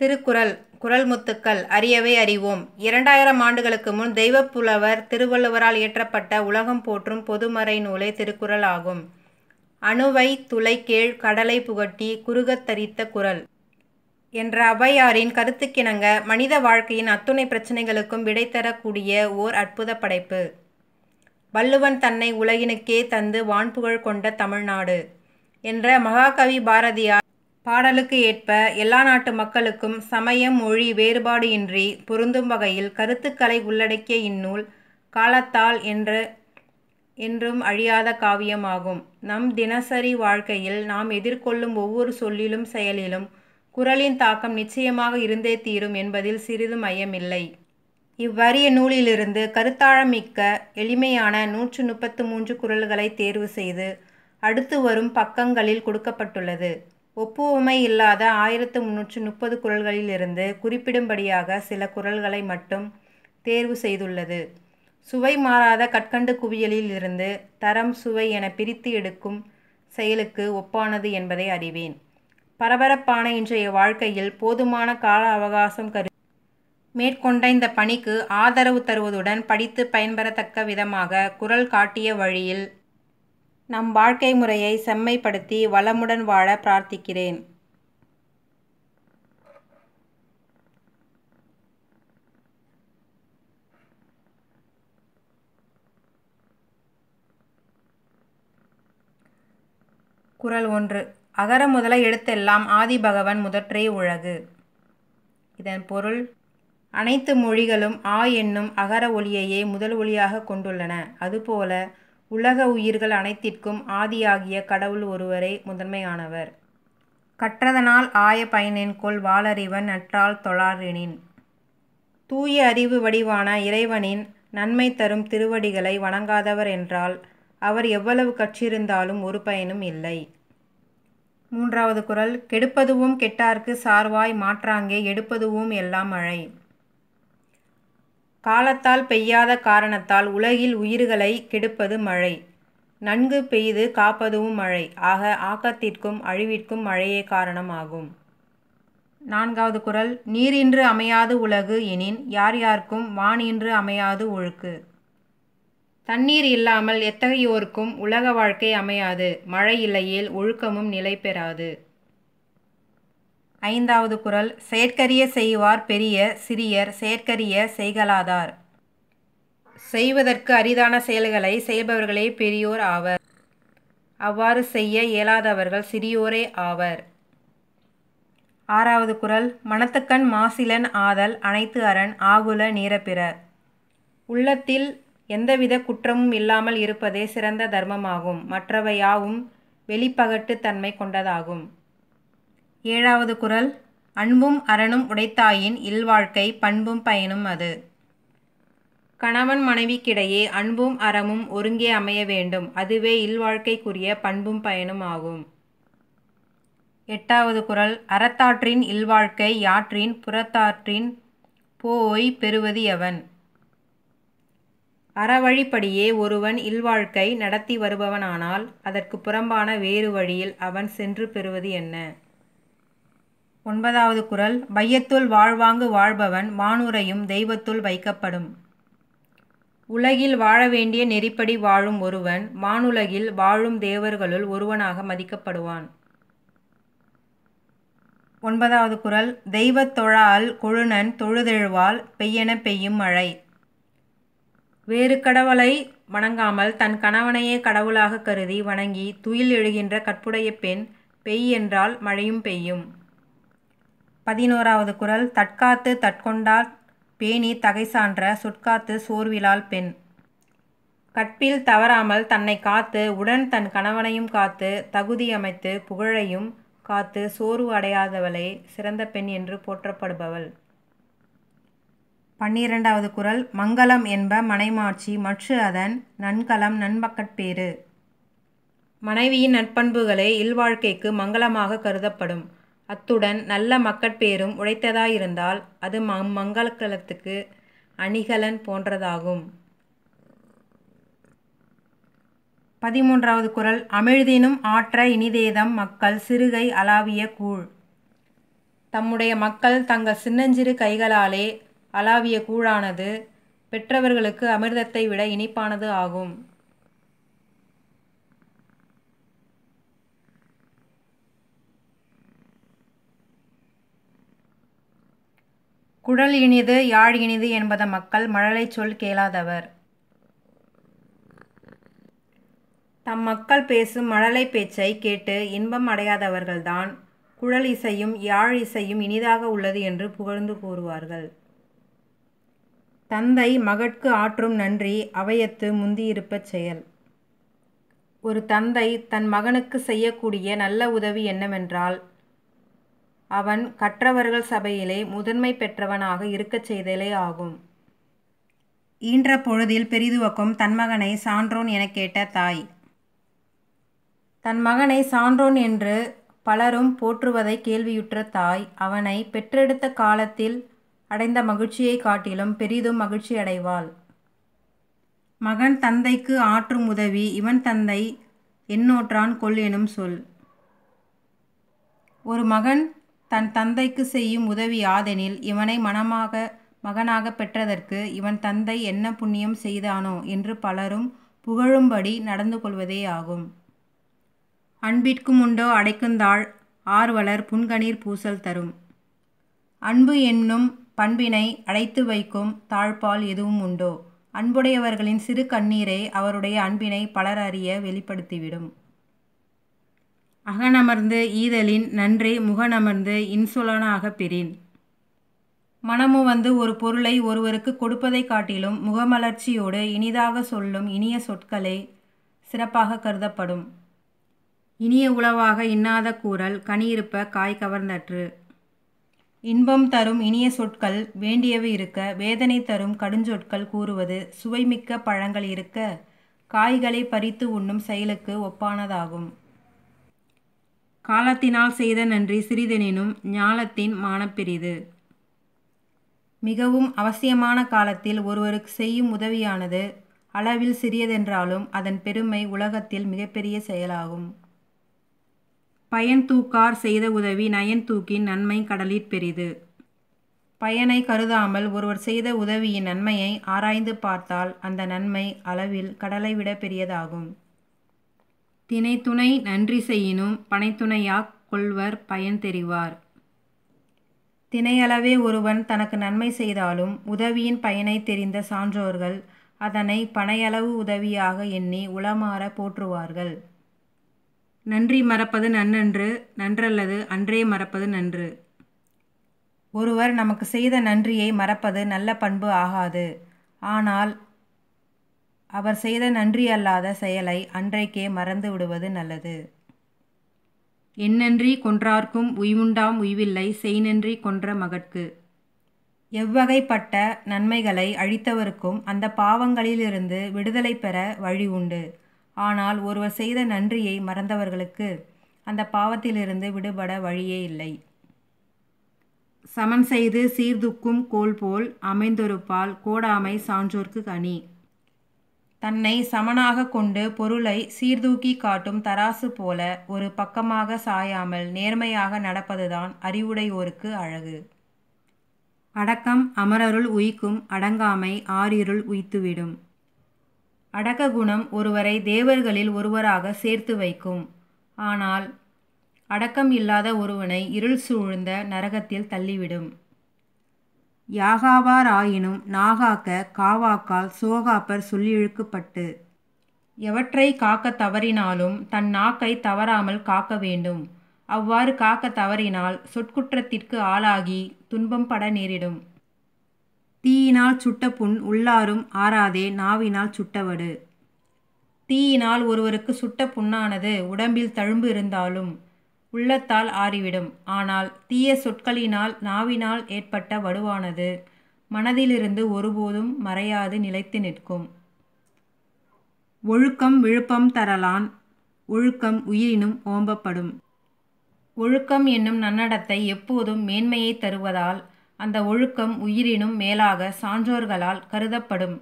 திருக்குறள் குரல் முத்துக்கள் அறியவே அறிவோம் இரண்டாயிரம் ஆண்டுகளுக்கு முன் தெய்வப்புலவர் திருவள்ளுவரால் இயற்றப்பட்ட உலகம் போற்றும் பொதுமறை நூலே திருக்குறள் ஆகும் அணுவை துளை கீழ் கடலை புகட்டி குறுகத் தரித்த குரல் என்ற அவையாரின் கருத்துக்கிணங்க மனித வாழ்க்கையின் அத்துணை பிரச்சனைகளுக்கும் விடை தரக்கூடிய ஓர் அற்புத படைப்பு வள்ளுவன் தன்னை உலகினுக்கே தந்து வான்புகழ் கொண்ட தமிழ்நாடு என்ற மகாகவி பாரதியார் பாடலுக்கு ஏற்ப எல்லா நாட்டு மக்களுக்கும் சமயம் மொழி வேறுபாடு இன்றி பொருந்தும் வகையில் கருத்துக்களை உள்ளடக்கிய இந்நூல் காலத்தால் என்ற என்றும் அழியாத காவியமாகும் நம் தினசரி வாழ்க்கையில் நாம் எதிர்கொள்ளும் ஒவ்வொரு சொல்லிலும் செயலிலும் குரலின் தாக்கம் நிச்சயமாக இருந்தே தீரும் என்பதில் சிறிதும் ஐயமில்லை இவ்வறிய நூலிலிருந்து கருத்தாழமிக்க எளிமையான நூற்று முப்பத்து மூன்று குரல்களை தேர்வு செய்து அடுத்து வரும் பக்கங்களில் கொடுக்கப்பட்டுள்ளது ஒப்புவமை இல்லாத ஆயிரத்து முன்னூற்று முப்பது குரல்களிலிருந்து குறிப்பிடும்படியாக சில குரல்களை மட்டும் தேர்வு செய்துள்ளது சுவை மாறாத கற்கண்டு குவியலில் இருந்து தரம் சுவை என பிரித்து எடுக்கும் செயலுக்கு ஒப்பானது என்பதை அறிவேன் பரபரப்பான இன்றைய வாழ்க்கையில் போதுமான கால அவகாசம் கரு மேற்கொண்ட இந்த பணிக்கு ஆதரவு தருவதுடன் படித்து பயன்பெறத்தக்க விதமாக குரல் காட்டிய வழியில் நம் வாழ்க்கை முறையை செம்மைப்படுத்தி வளமுடன் வாழ பிரார்த்திக்கிறேன் குரல் ஒன்று அகர முதல எழுத்தெல்லாம் ஆதிபகவன் முதற்றே உலகு இதன் பொருள் அனைத்து மொழிகளும் ஆ என்னும் அகர ஒளியையே முதல் ஒளியாக கொண்டுள்ளன அதுபோல உலக உயிர்கள் அனைத்திற்கும் ஆதியாகிய கடவுள் ஒருவரே முதன்மையானவர் கற்றதனால் ஆய பயனென்கொள் வாளறிவன் நற்றால் தொழாரினின் தூய அறிவு வடிவான இறைவனின் நன்மை தரும் திருவடிகளை வணங்காதவர் என்றால் அவர் எவ்வளவு கற்றிருந்தாலும் ஒரு பயனும் இல்லை மூன்றாவது குரல் கெடுப்பதுவும் கெட்டார்க்கு சார்வாய் மாற்றாங்கே எடுப்பதுவும் எல்லாம் மழை காலத்தால் பெய்யாத காரணத்தால் உலகில் உயிர்களை கெடுப்பது மழை நன்கு பெய்து காப்பதுவும் மழை ஆக ஆக்கத்திற்கும் அழிவிற்கும் மழையே காரணம் ஆகும் நான்காவது குரல் நீரின்று அமையாது உலகு எனின் யார் யாருக்கும் வானின்று அமையாது ஒழுக்கு தண்ணீர் இல்லாமல் எத்தகையோருக்கும் உலக வாழ்க்கை அமையாது மழை இல்லையேல் ஒழுக்கமும் நிலை பெறாது ஐந்தாவது குரல் செயற்கரிய செய்வார் பெரிய சிறியர் செயற்கரிய செய்கலாதார் செய்வதற்கு அரிதான செயல்களை செய்பவர்களே பெரியோர் ஆவர் அவ்வாறு செய்ய இயலாதவர்கள் சிறியோரே ஆவர் ஆறாவது குரல் மனத்துக்கண் மாசிலன் ஆதல் அனைத்து அரண் ஆகுல நீரப்பிறர் உள்ளத்தில் எந்தவித குற்றமும் இல்லாமல் இருப்பதே சிறந்த தர்மமாகும் மற்றவையாவும் வெளிப்பகட்டுத்தன்மை தன்மை கொண்டதாகும் ஏழாவது குரல் அன்பும் அறனும் உடைத்தாயின் இல்வாழ்க்கை பண்பும் பயனும் அது கணவன் மனைவிக்கிடையே அன்பும் அறமும் ஒருங்கே அமைய வேண்டும் அதுவே இல்வாழ்க்கைக்குரிய பண்பும் பயனும் ஆகும் எட்டாவது குரல் அறத்தாற்றின் இல்வாழ்க்கை யாற்றின் புறத்தாற்றின் போய் பெறுவது எவன் அறவழிப்படியே ஒருவன் இல்வாழ்க்கை நடத்தி வருபவனானால் அதற்கு புறம்பான வேறு வழியில் அவன் சென்று பெறுவது என்ன ஒன்பதாவது குரல் பையத்துள் வாழ்வாங்கு வாழ்பவன் மானுரையும் தெய்வத்துள் வைக்கப்படும் உலகில் வாழ வேண்டிய நெறிப்படி வாழும் ஒருவன் மானுலகில் வாழும் தேவர்களுள் ஒருவனாக மதிக்கப்படுவான் ஒன்பதாவது குரல் தெய்வத் தொழால் கொழுனன் தொழுதெழுவால் பெய்யென பெய்யும் மழை வேறு கடவுளை வணங்காமல் தன் கணவனையே கடவுளாக கருதி வணங்கி துயில் எழுகின்ற கற்புடைய பெண் பெய் என்றால் மழையும் பெய்யும் பதினோராவது குரல் தற்காத்து தற்கொண்டார் பேணி தகை சான்ற சொற்காத்து சோர்விலால் பெண் கற்பில் தவறாமல் தன்னை காத்து உடன் தன் கணவனையும் காத்து தகுதியமைத்து புகழையும் காத்து சோர்வு அடையாதவளே சிறந்த பெண் என்று போற்றப்படுபவள் பன்னிரண்டாவது குரல் மங்களம் என்ப மனைமாட்சி மற்ற அதன் நன்கலம் நண்பக்கட்பேறு மனைவியின் நட்பண்புகளே இல்வாழ்க்கைக்கு மங்களமாக கருதப்படும் அத்துடன் நல்ல மக்கட்பேரும் உழைத்ததாயிருந்தால் அது அம்மங்கலத்துக்கு அணிகலன் போன்றதாகும் பதிமூன்றாவது குரல் அமிழ்தினும் ஆற்ற இனிதேதம் மக்கள் சிறுகை அலாவிய கூழ் தம்முடைய மக்கள் தங்கள் சின்னஞ்சிறு கைகளாலே அலாவிய கூழானது பெற்றவர்களுக்கு அமிர்தத்தை விட இனிப்பானது ஆகும் குழல் இனிது யாழ் இனிது என்பத மக்கள் மழலை சொல் கேளாதவர் தம் மக்கள் பேசும் மழலை பேச்சை கேட்டு இன்பம் அடையாதவர்கள்தான் குழல் இசையும் யாழ் இசையும் இனிதாக உள்ளது என்று புகழ்ந்து கூறுவார்கள் தந்தை மகட்கு ஆற்றும் நன்றி அவையத்து முந்தியிருப்பச் செயல் ஒரு தந்தை தன் மகனுக்கு செய்யக்கூடிய நல்ல உதவி என்னவென்றால் அவன் கற்றவர்கள் சபையிலே முதன்மை பெற்றவனாக இருக்கச் செய்தலே ஆகும் ஈன்ற பொழுதில் பெரிதுவக்கும் தன் மகனை சான்றோன் என கேட்ட தாய் தன் மகனை சான்றோன் என்று பலரும் போற்றுவதை கேள்வியுற்ற தாய் அவனை பெற்றெடுத்த காலத்தில் அடைந்த மகிழ்ச்சியை காட்டிலும் பெரிதும் மகிழ்ச்சி அடைவாள் மகன் தந்தைக்கு ஆற்றும் உதவி இவன் தந்தை எண்ணோற்றான் கொள் எனும் சொல் ஒரு மகன் தன் தந்தைக்கு செய்யும் உதவி யாதெனில் இவனை மனமாக மகனாக பெற்றதற்கு இவன் தந்தை என்ன புண்ணியம் செய்தானோ என்று பலரும் புகழும்படி நடந்து கொள்வதே ஆகும் அன்பிற்கும் உண்டோ அடைக்குந்தாள் ஆர்வலர் புன்கணீர் பூசல் தரும் அன்பு என்னும் பண்பினை அடைத்து வைக்கும் தாழ்பால் எதுவும் உண்டோ அன்புடையவர்களின் சிறு கண்ணீரை அவருடைய அன்பினை பலர் அறிய வெளிப்படுத்திவிடும் அகனமர்ந்து ஈதலின் நன்றி முகனமர்ந்து இன்சொலனாக பிரின் மனமு வந்து ஒரு பொருளை ஒருவருக்கு கொடுப்பதை காட்டிலும் முகமலர்ச்சியோடு இனிதாக சொல்லும் இனிய சொற்களே சிறப்பாக கருதப்படும் இனிய உளவாக இன்னாத கூறல் கனியிருப்ப காய் கவர்ந்தற்று இன்பம் தரும் இனிய சொற்கள் வேண்டியவை இருக்க வேதனை தரும் கடுஞ்சொற்கள் கூறுவது சுவைமிக்க பழங்கள் இருக்க காய்களை பறித்து உண்ணும் செயலுக்கு ஒப்பானதாகும் காலத்தினால் செய்த நன்றி சிறிதெனினும் ஞானத்தின் மானப்பெரிது மிகவும் அவசியமான காலத்தில் ஒருவருக்கு செய்யும் உதவியானது அளவில் சிறியதென்றாலும் அதன் பெருமை உலகத்தில் மிகப்பெரிய செயலாகும் பயன் தூக்கார் செய்த உதவி நயன் தூக்கின் நன்மை கடலிற் பெரிது பயனை கருதாமல் ஒருவர் செய்த உதவியின் நன்மையை ஆராய்ந்து பார்த்தால் அந்த நன்மை அளவில் கடலை விட பெரியதாகும் தினைத்துணை நன்றி செய்யினும் பனைத்துணையாக் கொள்வர் பயன் தெரிவார் தினையளவே ஒருவன் தனக்கு நன்மை செய்தாலும் உதவியின் பயனை தெரிந்த சான்றோர்கள் அதனை பனையளவு உதவியாக எண்ணி உளமாற போற்றுவார்கள் நன்றி மறப்பது நன்னன்று நன்றல்லது அன்றே மறப்பது நன்று ஒருவர் நமக்கு செய்த நன்றியை மறப்பது நல்ல பண்பு ஆகாது ஆனால் அவர் செய்த நன்றியல்லாத செயலை அன்றைக்கே மறந்து விடுவது நல்லது என்னன்றி கொன்றார்க்கும் உய்வுண்டாம் உய்வில்லை செய்நன்றி கொன்ற மகட்கு எவ்வகைப்பட்ட நன்மைகளை அழித்தவருக்கும் அந்த பாவங்களிலிருந்து விடுதலை பெற வழி உண்டு ஆனால் ஒருவர் செய்த நன்றியை மறந்தவர்களுக்கு அந்த பாவத்திலிருந்து விடுபட வழியே இல்லை சமன் செய்து சீர்துக்கும் கோல் போல் அமைந்தொருப்பால் கோடாமை சான்றோர்க்கு கனி தன்னை சமனாக கொண்டு பொருளை சீர்தூக்கி காட்டும் தராசு போல ஒரு பக்கமாக சாயாமல் நேர்மையாக நடப்பதுதான் அறிவுடையோருக்கு அழகு அடக்கம் அமரருள் உயிக்கும் அடங்காமை ஆரிருள் உய்த்துவிடும் அடக்க குணம் ஒருவரை தேவர்களில் ஒருவராக சேர்த்து வைக்கும் ஆனால் அடக்கம் இல்லாத ஒருவனை இருள் சூழ்ந்த நரகத்தில் தள்ளிவிடும் யாகாவாராயினும் நாகாக்க காவாக்கால் சோகாப்பர் சொல்லிழுக்குப்பட்டு எவற்றை காக்க தவறினாலும் தன் நாக்கை தவறாமல் காக்க வேண்டும் அவ்வாறு காக்க தவறினால் சொற்குற்றத்திற்கு ஆளாகி துன்பம் பட நேரிடும் தீயினால் சுட்ட புண் உள்ளாரும் ஆறாதே நாவினால் சுட்டவடு தீயினால் ஒருவருக்கு சுட்ட புண்ணானது உடம்பில் தழும்பு இருந்தாலும் உள்ளத்தால் ஆறிவிடும் ஆனால் தீய சொற்களினால் நாவினால் ஏற்பட்ட வடுவானது மனதிலிருந்து ஒருபோதும் மறையாது நிலைத்து நிற்கும் ஒழுக்கம் விழுப்பம் தரலான் ஒழுக்கம் உயிரினும் ஓம்பப்படும் ஒழுக்கம் என்னும் நன்னடத்தை எப்போதும் மேன்மையை தருவதால் அந்த ஒழுக்கம் உயிரினும் மேலாக சான்றோர்களால் கருதப்படும்